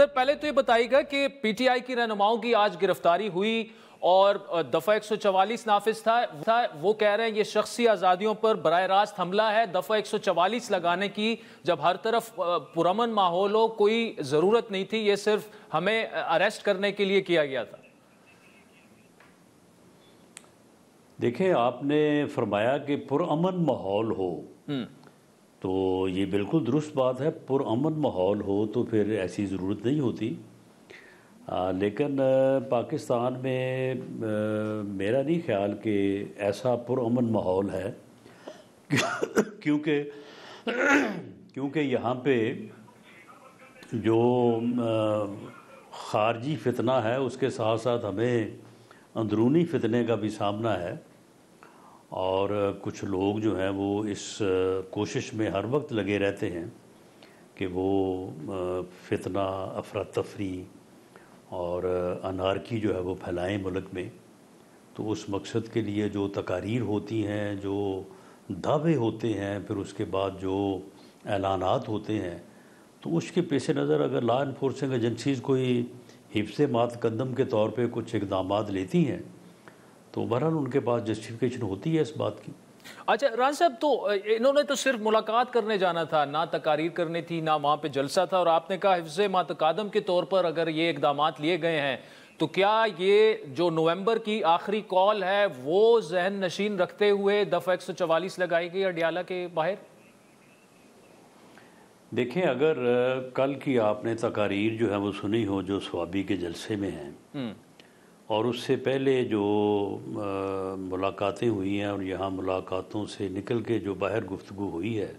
Sir पहले तो ये बताइएगा कि पीटीआई की रहनुमाओं की आज गिरफ्तारी हुई और दफा 144 नाफिज था, था वो कह रहे हैं ये शख्सी आज़ादियों पर बर रास्त हमला है दफा 144 लगाने की जब हर तरफ पुरमन माहौल हो कोई ज़रूरत नहीं थी ये सिर्फ हमें अरेस्ट करने के लिए किया गया था देखिए आपने फरमाया कि पुरमन माहौल हो हम्म। तो ये बिल्कुल दुरुस्त बात है पुरान माहौल हो तो फिर ऐसी ज़रूरत नहीं होती आ, लेकिन पाकिस्तान में आ, मेरा नहीं ख्याल कि ऐसा पुरान माहौल है क्योंकि क्योंकि यहाँ पे जो ख़ारजी फितना है उसके साथ साथ हमें अंदरूनी फितने का भी सामना है और कुछ लोग जो हैं वो इस कोशिश में हर वक्त लगे रहते हैं कि वो फितना अफरा तफरी और अनारकी जो है वो फैलाएं मुल्क में तो उस मकसद के लिए जो तकारीर होती हैं जो दावे होते हैं फिर उसके बाद जो ऐलानात होते हैं तो उसके पेश नज़र अगर लॉ इन्फोर्सिंग एजेंसीज़ कोई हिफ्स मात कदम के तौर पे कुछ इकदाम लेती हैं तो बहरहाल उनके पास जस्टिफिकेशन होती है इस बात की अच्छा राज साहब तो इन्होंने तो सिर्फ मुलाकात करने जाना था ना तकारीर करनी थी ना वहाँ पे जलसा था और आपने कहा हिफ्ज मातकादम के तौर पर अगर ये इकदाम लिए गए हैं तो क्या ये जो नवंबर की आखिरी कॉल है वो जहन नशीन रखते हुए दफ़ा एक सौ चवालीस लगाई गई अडियाला के बाहर देखें अगर कल की आपने तकारीर जो है वो सुनी हो जो स्वाबी के जलसे में है हम्म। और उससे पहले जो मुलाकातें हुई हैं और यहाँ मुलाकातों से निकल के जो बाहर गुफ्तु हुई है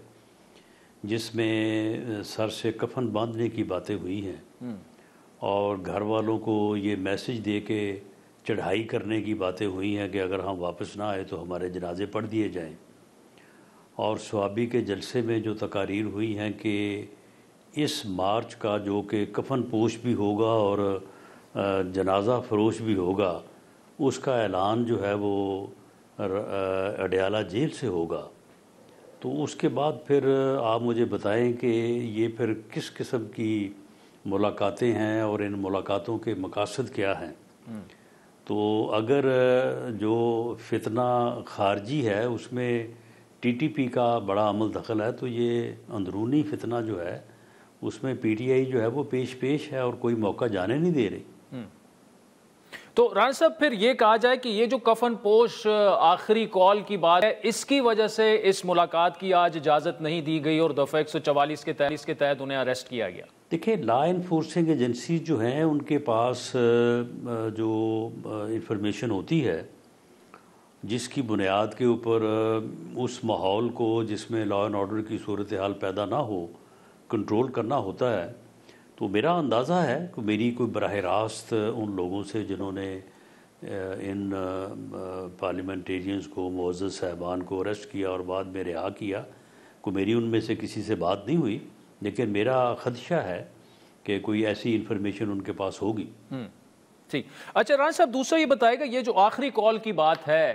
जिसमें सर से कफन बांधने की बातें हुई हैं हम्म। और घर वालों को ये मैसेज दे के चढ़ाई करने की बातें हुई हैं कि अगर हम वापस ना आए तो हमारे जनाजे पढ़ दिए जाएं और स्वाबी के जलसे में जो तकारीर हुई हैं कि इस मार्च का जो कि कफन पोश भी होगा और जनाजा फरोश भी होगा उसका ऐलान जो है वो अडयाला जेल से होगा तो उसके बाद फिर आप मुझे बताएं कि ये फिर किस किस्म की मुलाकातें हैं और इन मुलाकातों के मकासद क्या हैं हम्म। तो अगर जो फितना खारजी है उसमें टीटीपी का बड़ा अमल दखल है तो ये अंदरूनी फितना जो है उसमें पीटीआई जो है वो पेश पेश है और कोई मौका जाने नहीं दे रही तो राणा साहब फिर ये कहा जाए कि ये जो कफन पोश आखिरी कॉल की बात है इसकी वजह से इस मुलाकात की आज इजाजत नहीं दी गई और दफा एक सौ चवालीस के तहत के तहत उन्हें अरेस्ट किया गया देखिए लॉ इन्फोर्सिंग एजेंसी जो हैं उनके पास जो इंफॉर्मेशन होती है जिसकी बुनियाद के ऊपर उस माहौल को जिसमें लॉ एंड ऑर्डर की सूरत हाल पैदा ना हो कंट्रोल करना होता है तो मेरा अंदाज़ा है कि मेरी कोई बरह रास्त उन लोगों से जिन्होंने इन पार्लियामेंटेरियंस को मोज़ साहबान को अरेस्ट किया और बाद में रिहा किया को मेरी उनमें से किसी से बात नहीं हुई लेकिन मेरा खदशा है कि कोई ऐसी इन्फॉर्मेशन उनके पास होगी हम्म। ठीक अच्छा राज साहब दूसरा ये बताएगा ये जो आखिरी कॉल की बात है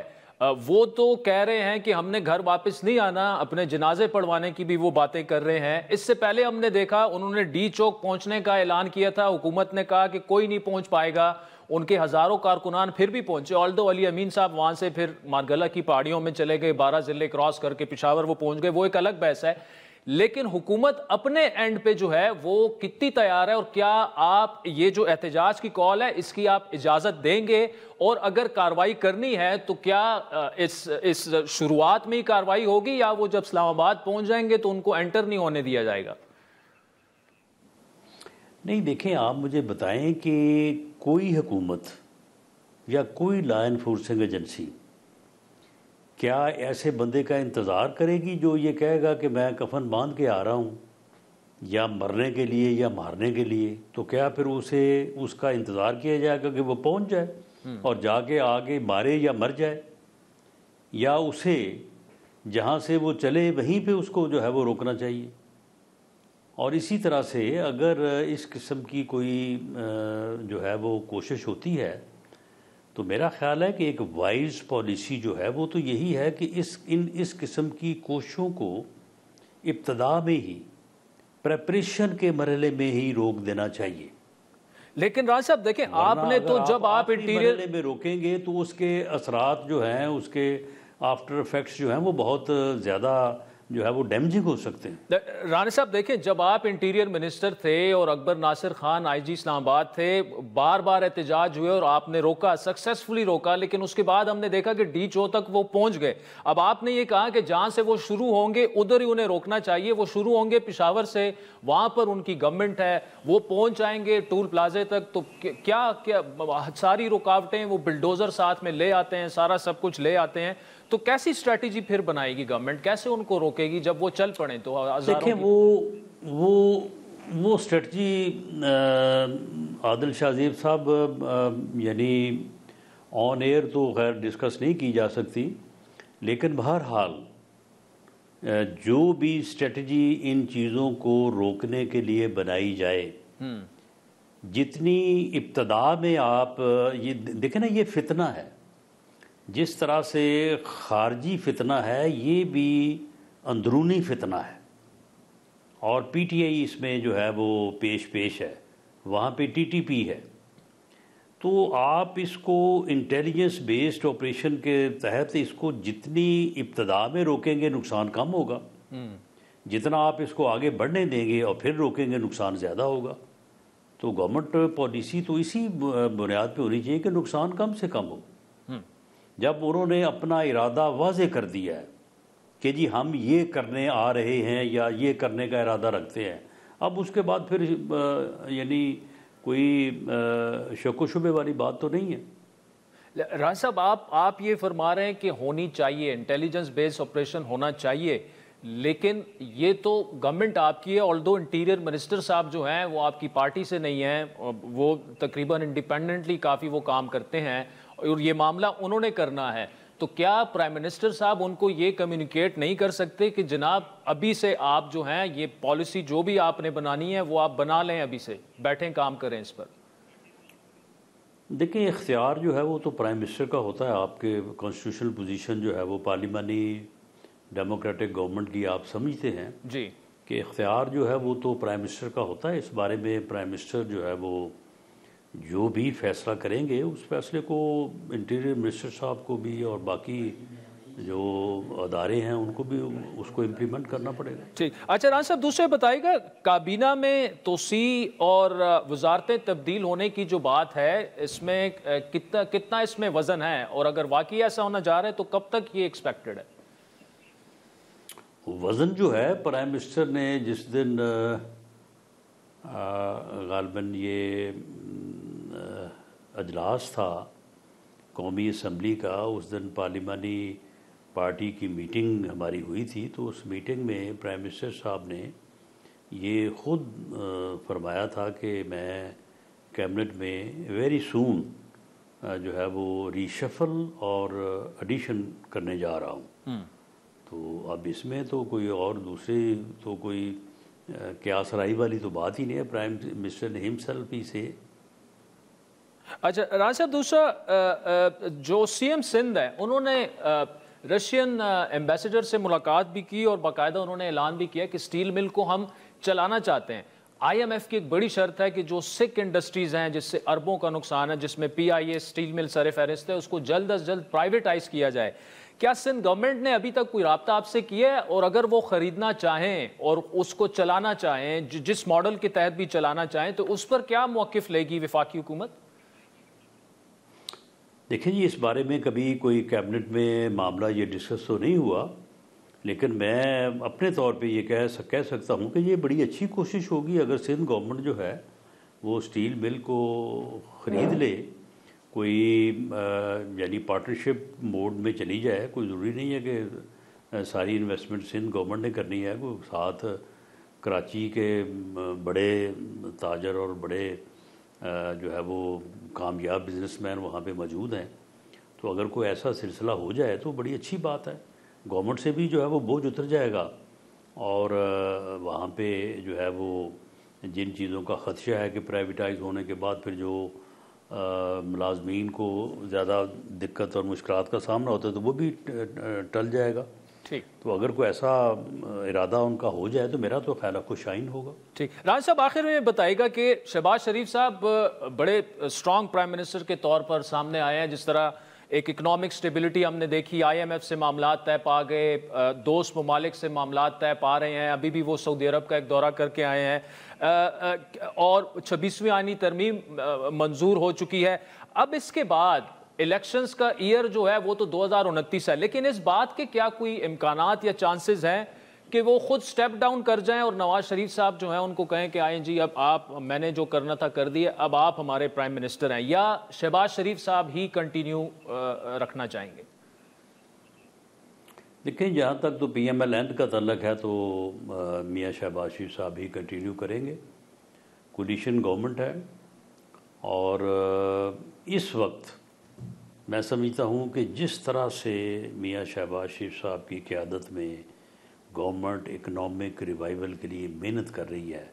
वो तो कह रहे हैं कि हमने घर वापस नहीं आना अपने जनाजे पढ़वाने की भी वो बातें कर रहे हैं इससे पहले हमने देखा उन्होंने डी चौक पहुंचने का ऐलान किया था हुकूमत ने कहा कि कोई नहीं पहुंच पाएगा उनके हज़ारों कारकुनान फिर भी पहुंचे ऑल्दो अली अमीन साहब वहां से फिर मारगला की पहाड़ियों में चले गए बारह जिले क्रॉस करके पिशावर वो पहुंच गए वो एक अलग बहस है लेकिन हुकूमत अपने एंड पे जो है वो कितनी तैयार है और क्या आप ये जो एहतजाज की कॉल है इसकी आप इजाज़त देंगे और अगर कार्रवाई करनी है तो क्या इस इस शुरुआत में ही कार्रवाई होगी या वो जब इस्लामाबाद पहुंच जाएंगे तो उनको एंटर नहीं होने दिया जाएगा नहीं देखें आप मुझे बताएं कि कोई हुकूमत या कोई लॉ एनफोर्सिंग एजेंसी क्या ऐसे बंदे का इंतज़ार करेगी जो ये कहेगा कि मैं कफन बांध के आ रहा हूँ या मरने के लिए या मारने के लिए तो क्या फिर उसे उसका इंतज़ार किया जाएगा कि वो पहुँच जाए हम्म। और जाके आगे मारे या मर जाए या उसे जहाँ से वो चले वहीं पे उसको जो है वो रोकना चाहिए और इसी तरह से अगर इस किस्म की कोई जो है वो कोशिश होती है तो मेरा ख्याल है कि एक वाइज पॉलिसी जो है वो तो यही है कि इस इन इस किस्म की कोशिशों को इब्तदा में ही प्रेपरेशन के मरहले में ही रोक देना चाहिए लेकिन राज साहब देखें आपने तो जब आप, आप इंटीरियर में रोकेंगे तो उसके असरात जो हैं उसके आफ्टर इफेक्ट्स जो हैं वो बहुत ज़्यादा जो है वो डैमेजिंग हो सकते हैं रानी साहब देखें जब आप इंटीरियर मिनिस्टर थे और अकबर नासिर खान आईजी इस्लामाबाद थे बार बार एहतजाज हुए और आपने रोका सक्सेसफुली रोका लेकिन उसके बाद हमने देखा कि डी चो तक वो पहुंच गए अब आपने ये कहा कि जहां से वो शुरू होंगे उधर ही उन्हें रोकना चाहिए वो शुरू होंगे पिशावर से वहां पर उनकी गवर्नमेंट है वो पहुंच जाएंगे टूल प्लाजे तक तो क्या क्या सारी रुकावटें वो बिल्डोजर साथ में ले आते हैं सारा सब कुछ ले आते हैं तो कैसी स्ट्रेटेजी फिर बनाएगी गवर्नमेंट कैसे उनको रोकेगी जब वो चल पड़े तो देखिए वो वो वो स्ट्रेटजी आदिल शाहजीब साहब यानी ऑन एयर तो खैर डिस्कस नहीं की जा सकती लेकिन बहरहाल जो भी स्ट्रेटजी इन चीज़ों को रोकने के लिए बनाई जाए हम्म। जितनी इब्तदा में आप ये देखें ना ये फितना है जिस तरह से खारजी फितना है ये भी अंदरूनी फितना है और पीटीआई इसमें जो है वो पेश पेश है वहाँ पे टीटीपी है तो आप इसको इंटेलिजेंस बेस्ड ऑपरेशन के तहत इसको जितनी इब्तदा में रोकेंगे नुकसान कम होगा हम्म। जितना आप इसको आगे बढ़ने देंगे और फिर रोकेंगे नुकसान ज़्यादा होगा तो गवर्नमेंट पॉलिसी तो इसी बुनियाद पे होनी चाहिए कि नुकसान कम से कम हो हम्म। जब उन्होंने अपना इरादा वाज कर दिया है कि जी हम ये करने आ रहे हैं या ये करने का इरादा रखते हैं अब उसके बाद फिर यानी कोई शक शुबे वाली बात तो नहीं है राज साहब आप आप ये फरमा रहे हैं कि होनी चाहिए इंटेलिजेंस बेस्ड ऑपरेशन होना चाहिए लेकिन ये तो गवर्नमेंट आपकी है ऑल दो इंटीरियर मिनिस्टर साहब जो हैं वो आपकी पार्टी से नहीं हैं वो तकरीबन इंडिपेंडेंटली काफ़ी वो काम करते हैं और ये मामला उन्होंने करना है तो क्या प्राइम मिनिस्टर साहब उनको ये कम्युनिकेट नहीं कर सकते कि जनाब अभी से आप जो हैं ये पॉलिसी जो भी आपने बनानी है वो आप बना लें अभी से बैठें काम करें इस पर देखिए इख्तियार जो है वो तो प्राइम मिनिस्टर का होता है आपके कॉन्स्टिट्यूशनल पोजीशन जो है वो पार्लिमानी डेमोक्रेटिक गवर्नमेंट की आप समझते हैं जी कि इख्तियार जो है वो तो प्राइम मिनिस्टर का होता है इस बारे में प्राइम मिनिस्टर जो है वो जो भी फैसला करेंगे उस फैसले को इंटीरियर मिनिस्टर साहब को भी और बाकी जो अदारे हैं उनको भी उसको इम्प्लीमेंट करना पड़ेगा ठीक अच्छा राज साहब दूसरे बताइएगा काबीना में तोसी और वजारतें तब्दील होने की जो बात है इसमें कितना कितना इसमें वजन है और अगर वाकई ऐसा होना जा रहा है तो कब तक ये एक्सपेक्टेड है वजन जो है प्राइम मिनिस्टर ने जिस दिन गालबन ये अजलास था कौमी असम्बली का उस दिन पार्लिमानी पार्टी की मीटिंग हमारी हुई थी तो उस मीटिंग में प्राइम मिनिस्टर साहब ने ये खुद फरमाया था कि मैं कैबिनेट में वेरी सून जो है वो रीशफल और एडिशन करने जा रहा हूँ हम्म। तो अब इसमें तो कोई और दूसरे तो कोई क्या सराई वाली तो बात ही नहीं है प्राइम मिनिस्टर ने हिमसेल्फ ही से अच्छा राज साहब दूसरा जो सीएम सिंध है उन्होंने रशियन एम्बेसडर से मुलाकात भी की और बाकायदा उन्होंने ऐलान भी किया कि स्टील मिल को हम चलाना चाहते हैं आईएमएफ की एक बड़ी शर्त है कि जो सिक इंडस्ट्रीज हैं जिससे अरबों का नुकसान है जिसमें पीआईए स्टील मिल सर फहरिस्त है उसको जल्द अज जल्द प्राइवेटाइज किया जाए क्या सिंध गवर्नमेंट ने अभी तक कोई रबता आपसे किया है और अगर वो खरीदना चाहें और उसको चलाना चाहें जिस मॉडल के तहत भी चलाना चाहें तो उस पर क्या मौकफ लेगी विफाकी हुकूमत देखिए जी इस बारे में कभी कोई कैबिनेट में मामला ये डिस्कस तो नहीं हुआ लेकिन मैं अपने तौर पे ये कह सक, कह सकता हूँ कि ये बड़ी अच्छी कोशिश होगी अगर सिंध गवर्नमेंट जो है वो स्टील मिल को ख़रीद हाँ। ले कोई यानी पार्टनरशिप मोड में चली जाए कोई ज़रूरी नहीं है कि सारी इन्वेस्टमेंट सिंध गवर्नमेंट ने करनी है वो साथ कराची के बड़े ताजर और बड़े जो है वो कामयाब बिजनेसमैन वहाँ पे मौजूद हैं तो अगर कोई ऐसा सिलसिला हो जाए तो बड़ी अच्छी बात है गवर्नमेंट से भी जो है वो बोझ उतर जाएगा और वहाँ पे जो है वो जिन चीज़ों का ख़दशा है कि प्राइवेटाइज होने के बाद फिर जो मुलाजमीन को ज़्यादा दिक्कत और मुश्किल का सामना होता है तो वो भी टल जाएगा ठीक तो अगर कोई ऐसा इरादा उनका हो जाए तो मेरा तो ख्याल आपको होगा ठीक राज साहब आखिर में बताएगा कि शहबाज शरीफ साहब बड़े स्ट्रॉन्ग प्राइम मिनिस्टर के तौर पर सामने आए हैं जिस तरह एक इकनॉमिक स्टेबिलिटी हमने देखी आईएमएफ से मामला तय पा गए दोस्त ममालिक से मामला तय पा रहे हैं अभी भी वो सऊदी अरब का एक दौरा करके आए हैं और छब्बीसवीं आनी तरमीम मंजूर हो चुकी है अब इसके बाद इलेक्शंस का ईयर जो है वो तो दो है लेकिन इस बात के क्या कोई इम्कान या चांसेस हैं कि वो खुद स्टेप डाउन कर जाएं और नवाज शरीफ साहब जो हैं उनको कहें कि आए जी अब आप मैंने जो करना था कर दिया अब आप हमारे प्राइम मिनिस्टर हैं या शहबाज शरीफ साहब ही कंटिन्यू रखना चाहेंगे देखिए जहाँ तक तो पी एम एल एन का तलक है तो मियाँ शहबाज शरीफ साहब ही कंटिन्यू करेंगे कोडिशन गवर्नमेंट है और इस वक्त मैं समझता हूँ कि जिस तरह से मियाँ शहबाज शरीफ साहब की क्यादत में गवर्नमेंट इकनॉमिक रिवाइवल के लिए मेहनत कर रही है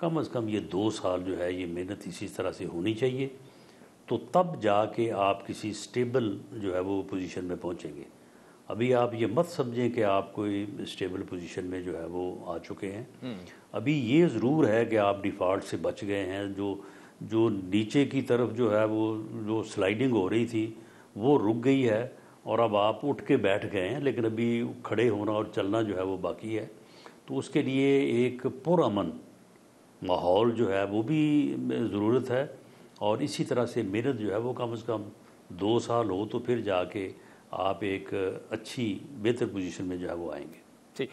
कम अज़ कम ये दो साल जो है ये मेहनत इसी तरह से होनी चाहिए तो तब जाके आप किसी स्टेबल जो है वो पोजीशन में पहुँचेंगे अभी आप ये मत समझें कि आप कोई स्टेबल पोजीशन में जो है वो आ चुके हैं हम्म। अभी ये ज़रूर है कि आप डिफ़ॉल्ट से बच गए हैं जो जो नीचे की तरफ जो है वो जो स्लाइडिंग हो रही थी वो रुक गई है और अब आप उठ के बैठ गए हैं लेकिन अभी खड़े होना और चलना जो है वो बाकी है तो उसके लिए एक पुरान माहौल जो है वो भी ज़रूरत है और इसी तरह से मेहनत जो है वो कम से कम दो साल हो तो फिर जाके आप एक अच्छी बेहतर पोजीशन में जो है वो आएंगे ठीक